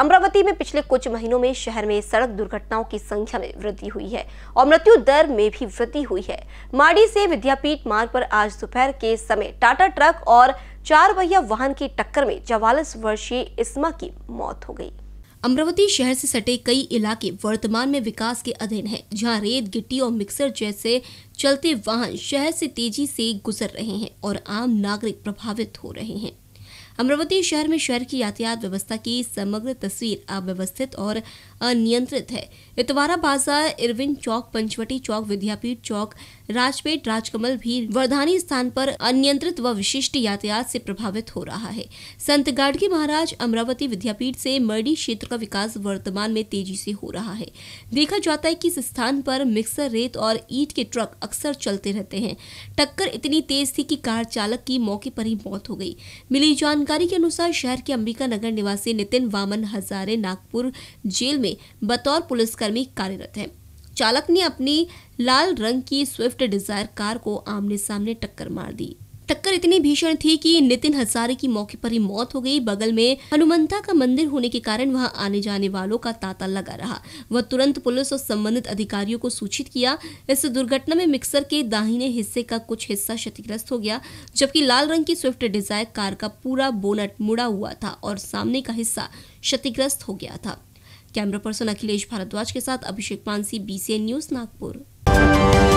अमरावती में पिछले कुछ महीनों में शहर में सड़क दुर्घटनाओं की संख्या में वृद्धि हुई है और मृत्यु दर में भी वृद्धि हुई है माड़ी से विद्यापीठ मार्ग पर आज दोपहर के समय टाटा ट्रक और चार पहिया वाहन की टक्कर में चवालीस वर्षीय इस्मा की मौत हो गई अमरावती शहर से सटे कई इलाके वर्तमान में विकास के अधीन हैं, जहां रेत गिट्टी और मिक्सर जैसे चलते वाहन शहर से तेजी से गुजर रहे हैं और आम नागरिक प्रभावित हो रहे हैं अमरावती शहर में शहर की यातायात व्यवस्था की समग्र तस्वीर अव्यवस्थित और अनियंत्रित है इतवारा बाजार इरविन चौक पंचवटी चौक विद्यापीठ चौक राजपेट राजकमल भी वर्धानी स्थान पर अनियंत्रित व विशिष्ट यातायात से प्रभावित हो रहा है संत गाडगी महाराज अमरावती विद्यापीठ से मर्डी क्षेत्र का विकास वर्तमान में तेजी से हो रहा है देखा जाता है कि इस स्थान पर मिक्सर रेत और ईट के ट्रक अक्सर चलते रहते हैं टक्कर इतनी तेज थी कि कार चालक की मौके पर ही मौत हो गई मिली जानकारी जानकारी के अनुसार शहर के अंबिका नगर निवासी नितिन वामन हजारे नागपुर जेल में बतौर पुलिसकर्मी कार्यरत है चालक ने अपनी लाल रंग की स्विफ्ट डिजायर कार को आमने सामने टक्कर मार दी टक्कर इतनी भीषण थी कि नितिन हजारे की मौके पर ही मौत हो गई बगल में हनुमंता का मंदिर होने के कारण वहां आने जाने वालों का तांता लगा रहा वह तुरंत पुलिस और संबंधित अधिकारियों को सूचित किया इस दुर्घटना में मिक्सर के दाहिने हिस्से का कुछ हिस्सा क्षतिग्रस्त हो गया जबकि लाल रंग की स्विफ्ट डिजायर कार का पूरा बोनट मुड़ा हुआ था और सामने का हिस्सा क्षतिग्रस्त हो गया था कैमरा पर्सन अखिलेश भारद्वाज के साथ अभिषेक पानसी बीसीएन न्यूज नागपुर